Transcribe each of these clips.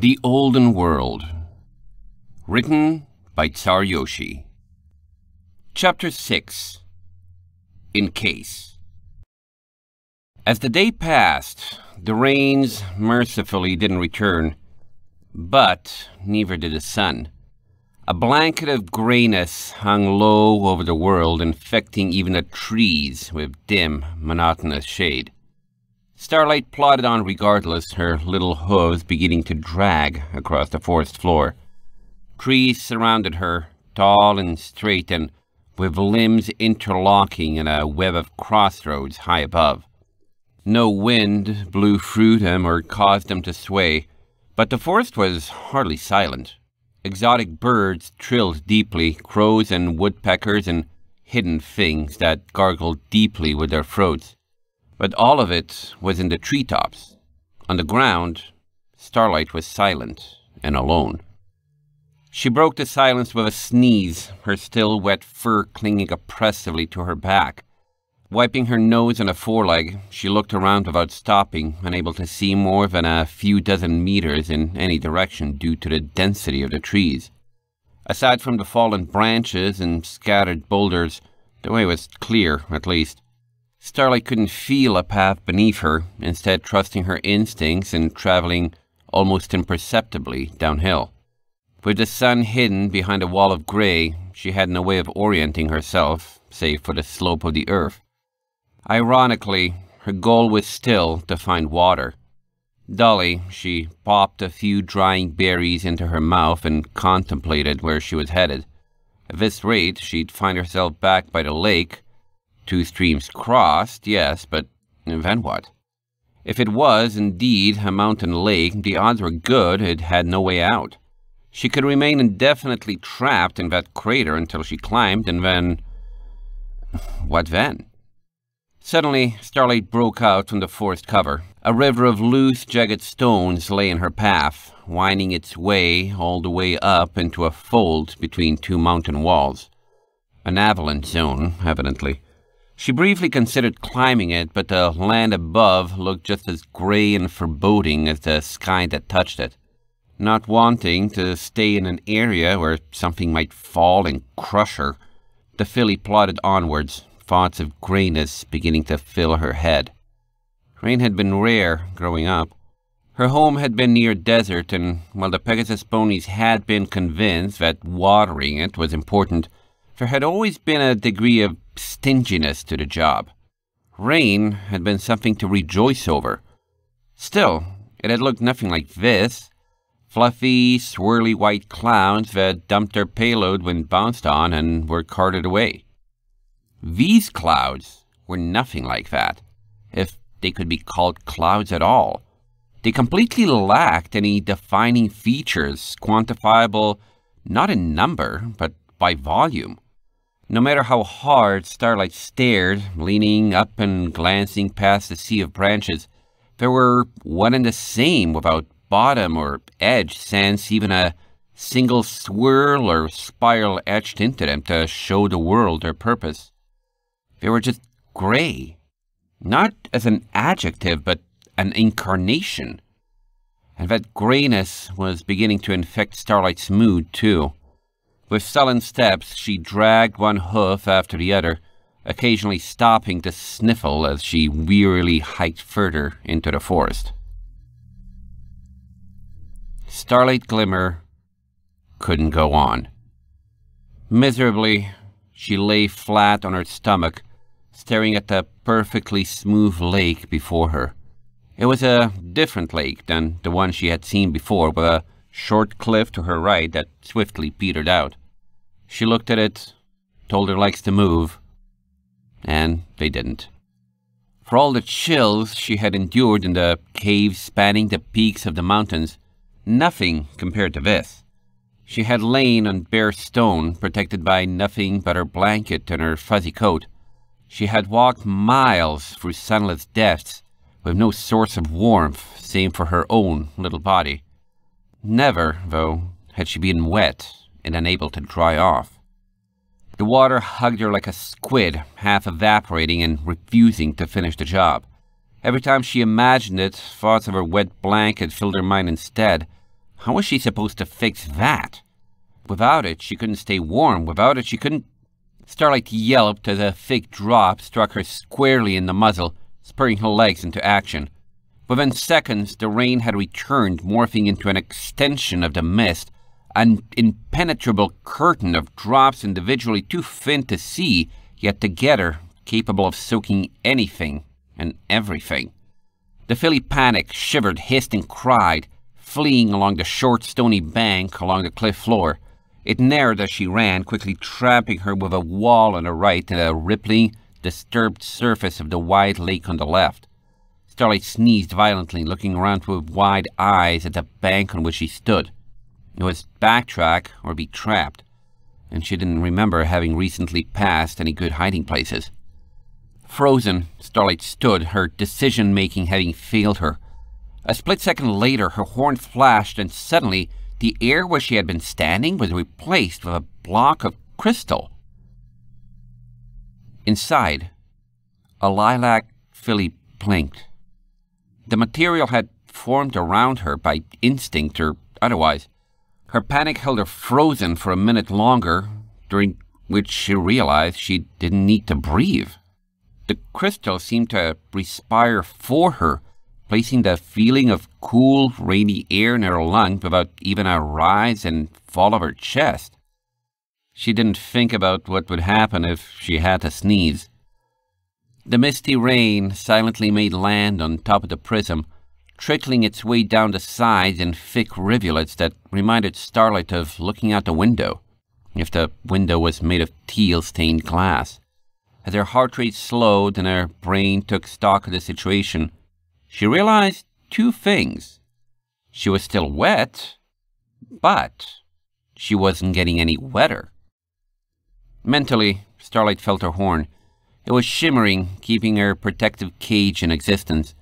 The Olden World Written by Tsar Chapter 6 In Case As the day passed, the rains mercifully didn't return, but neither did the sun. A blanket of grayness hung low over the world, infecting even the trees with dim, monotonous shade. Starlight plodded on regardless, her little hooves beginning to drag across the forest floor. Trees surrounded her, tall and straight and with limbs interlocking in a web of crossroads high above. No wind blew through them or caused them to sway, but the forest was hardly silent. Exotic birds trilled deeply, crows and woodpeckers and hidden things that gargled deeply with their throats. But all of it was in the treetops. On the ground, Starlight was silent and alone. She broke the silence with a sneeze, her still wet fur clinging oppressively to her back. Wiping her nose and a foreleg, she looked around without stopping, unable to see more than a few dozen meters in any direction due to the density of the trees. Aside from the fallen branches and scattered boulders, the way was clear, at least. Starlight couldn't feel a path beneath her, instead, trusting her instincts and traveling almost imperceptibly downhill. With the sun hidden behind a wall of gray, she had no way of orienting herself, save for the slope of the earth. Ironically, her goal was still to find water. Dully, she popped a few drying berries into her mouth and contemplated where she was headed. At this rate, she'd find herself back by the lake, Two streams crossed, yes, but then what? If it was, indeed, a mountain lake, the odds were good it had no way out. She could remain indefinitely trapped in that crater until she climbed, and then... What then? Suddenly, starlight broke out from the forest cover. A river of loose, jagged stones lay in her path, winding its way all the way up into a fold between two mountain walls. An avalanche zone, evidently. She briefly considered climbing it, but the land above looked just as gray and foreboding as the sky that touched it. Not wanting to stay in an area where something might fall and crush her, the filly plodded onwards, thoughts of grayness beginning to fill her head. Rain had been rare growing up. Her home had been near desert, and while the Pegasus ponies had been convinced that watering it was important, there had always been a degree of stinginess to the job. Rain had been something to rejoice over. Still, it had looked nothing like this. Fluffy, swirly white clouds that dumped their payload when bounced on and were carted away. These clouds were nothing like that, if they could be called clouds at all. They completely lacked any defining features quantifiable not in number, but by volume. No matter how hard Starlight stared, leaning up and glancing past the sea of branches, they were one and the same without bottom or edge, sans even a single swirl or spiral etched into them to show the world their purpose. They were just gray, not as an adjective, but an incarnation. And that grayness was beginning to infect Starlight's mood, too. With sullen steps, she dragged one hoof after the other, occasionally stopping to sniffle as she wearily hiked further into the forest. Starlight Glimmer couldn't go on. Miserably, she lay flat on her stomach, staring at the perfectly smooth lake before her. It was a different lake than the one she had seen before, with a short cliff to her right that swiftly petered out. She looked at it, told her legs to move, and they didn't. For all the chills she had endured in the caves spanning the peaks of the mountains, nothing compared to this. She had lain on bare stone, protected by nothing but her blanket and her fuzzy coat. She had walked miles through sunless depths, with no source of warmth save for her own little body. Never, though, had she been wet and unable to dry off. The water hugged her like a squid, half evaporating and refusing to finish the job. Every time she imagined it, thoughts of her wet blanket filled her mind instead. How was she supposed to fix that? Without it, she couldn't stay warm. Without it, she couldn't... Starlight yelped as a thick drop struck her squarely in the muzzle, spurring her legs into action. Within seconds, the rain had returned, morphing into an extension of the mist, an impenetrable curtain of drops individually too thin to see, yet together capable of soaking anything and everything. The filly panicked, shivered, hissed, and cried, fleeing along the short stony bank along the cliff floor. It narrowed as she ran, quickly trapping her with a wall on the right and a rippling, disturbed surface of the wide lake on the left. Starlight sneezed violently, looking around with wide eyes at the bank on which she stood. It was backtrack or be trapped, and she didn't remember having recently passed any good hiding places. Frozen, Starlight stood, her decision-making having failed her. A split second later, her horn flashed, and suddenly, the air where she had been standing was replaced with a block of crystal. Inside, a lilac filly blinked. The material had formed around her by instinct or otherwise. Her panic held her frozen for a minute longer, during which she realized she didn't need to breathe. The crystal seemed to respire for her, placing the feeling of cool, rainy air in her lungs without even a rise and fall of her chest. She didn't think about what would happen if she had to sneeze. The misty rain silently made land on top of the prism, trickling its way down the sides in thick rivulets that reminded Starlight of looking out the window, if the window was made of teal stained glass. As her heart rate slowed and her brain took stock of the situation, she realized two things. She was still wet, but she wasn't getting any wetter. Mentally, Starlight felt her horn. It was shimmering, keeping her protective cage in existence.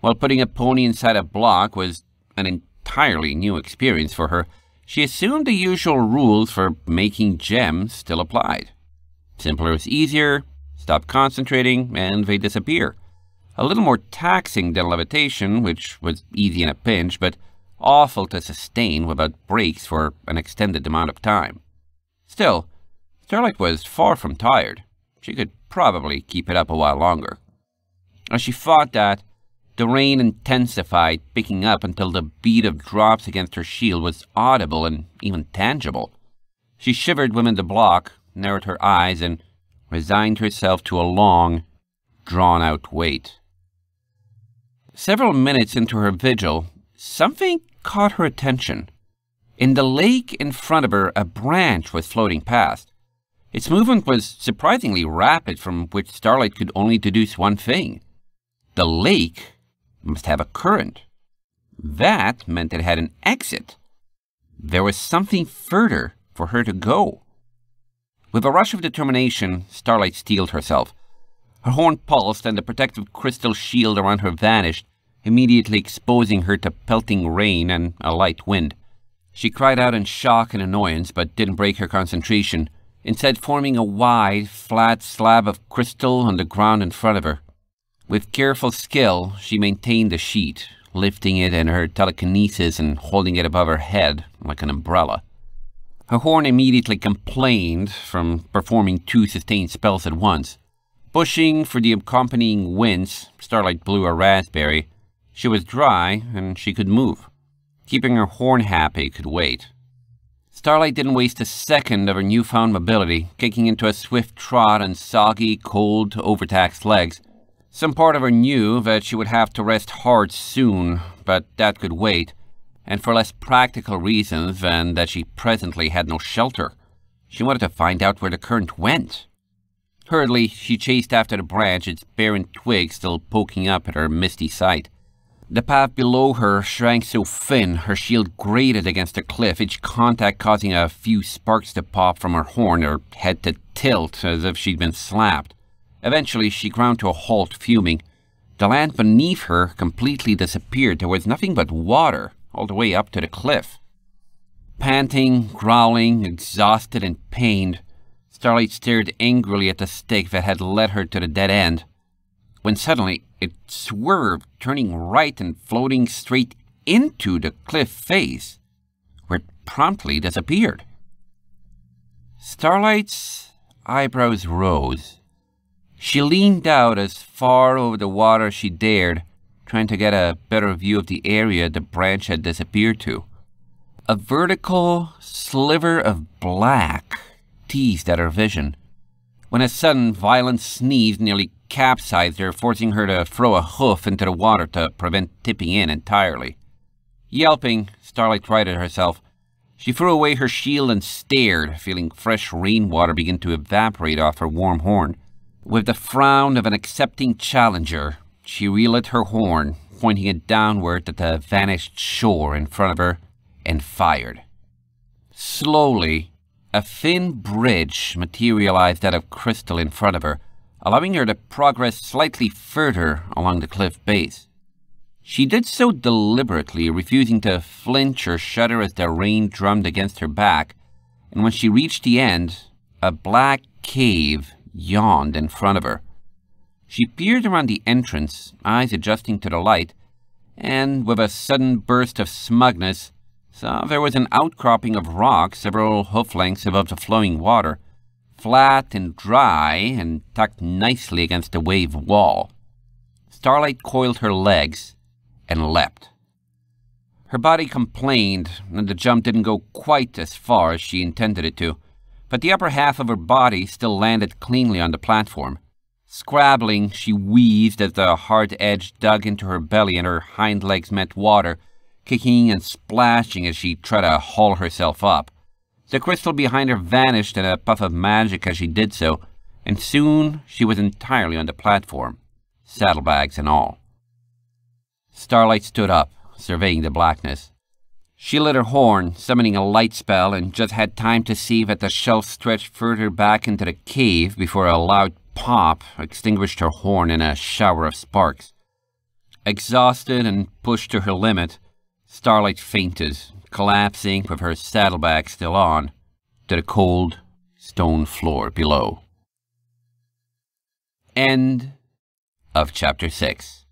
While putting a pony inside a block was an entirely new experience for her, she assumed the usual rules for making gems still applied. Simpler is easier, stop concentrating, and they disappear. A little more taxing than levitation, which was easy in a pinch, but awful to sustain without breaks for an extended amount of time. Still, Starlight was far from tired. She could probably keep it up a while longer. As she fought that, the rain intensified, picking up until the beat of drops against her shield was audible and even tangible. She shivered within the block, narrowed her eyes, and resigned herself to a long, drawn-out wait. Several minutes into her vigil, something caught her attention. In the lake in front of her, a branch was floating past. Its movement was surprisingly rapid from which starlight could only deduce one thing. The lake must have a current. That meant it had an exit. There was something further for her to go. With a rush of determination, Starlight steeled herself. Her horn pulsed and the protective crystal shield around her vanished, immediately exposing her to pelting rain and a light wind. She cried out in shock and annoyance, but didn't break her concentration instead forming a wide, flat slab of crystal on the ground in front of her. With careful skill, she maintained the sheet, lifting it in her telekinesis and holding it above her head like an umbrella. Her horn immediately complained from performing two sustained spells at once. Pushing for the accompanying winds, Starlight blew a raspberry. She was dry, and she could move. Keeping her horn happy could wait. Starlight didn't waste a second of her newfound mobility, kicking into a swift trot on soggy, cold, overtaxed legs. Some part of her knew that she would have to rest hard soon, but that could wait, and for less practical reasons than that she presently had no shelter. She wanted to find out where the current went. Hurriedly, she chased after the branch, its barren twig still poking up at her misty sight. The path below her shrank so thin, her shield grated against the cliff, each contact causing a few sparks to pop from her horn, her head to tilt as if she'd been slapped. Eventually, she ground to a halt, fuming. The land beneath her completely disappeared. There was nothing but water all the way up to the cliff. Panting, growling, exhausted and pained, Starlight stared angrily at the stake that had led her to the dead end when suddenly it swerved, turning right and floating straight into the cliff face, where it promptly disappeared. Starlight's eyebrows rose. She leaned out as far over the water as she dared, trying to get a better view of the area the branch had disappeared to. A vertical sliver of black teased at her vision, when a sudden violent sneeze nearly capsized her, forcing her to throw a hoof into the water to prevent tipping in entirely. Yelping, Starlight cried at herself. She threw away her shield and stared, feeling fresh rainwater begin to evaporate off her warm horn. With the frown of an accepting challenger, she relit her horn, pointing it downward at the vanished shore in front of her, and fired. Slowly, a thin bridge materialized out of crystal in front of her, allowing her to progress slightly further along the cliff base. She did so deliberately, refusing to flinch or shudder as the rain drummed against her back, and when she reached the end, a black cave yawned in front of her. She peered around the entrance, eyes adjusting to the light, and with a sudden burst of smugness, saw there was an outcropping of rock several hoof lengths above the flowing water, flat and dry and tucked nicely against the wave wall. Starlight coiled her legs and leapt. Her body complained, and the jump didn't go quite as far as she intended it to, but the upper half of her body still landed cleanly on the platform. Scrabbling, she wheezed as the hard edge dug into her belly and her hind legs met water, kicking and splashing as she tried to haul herself up. The crystal behind her vanished in a puff of magic as she did so, and soon she was entirely on the platform, saddlebags and all. Starlight stood up, surveying the blackness. She lit her horn, summoning a light spell, and just had time to see that the shelf stretched further back into the cave before a loud pop extinguished her horn in a shower of sparks. Exhausted and pushed to her limit, Starlight fainted, collapsing with her saddlebag still on, to the cold stone floor below. End of chapter 6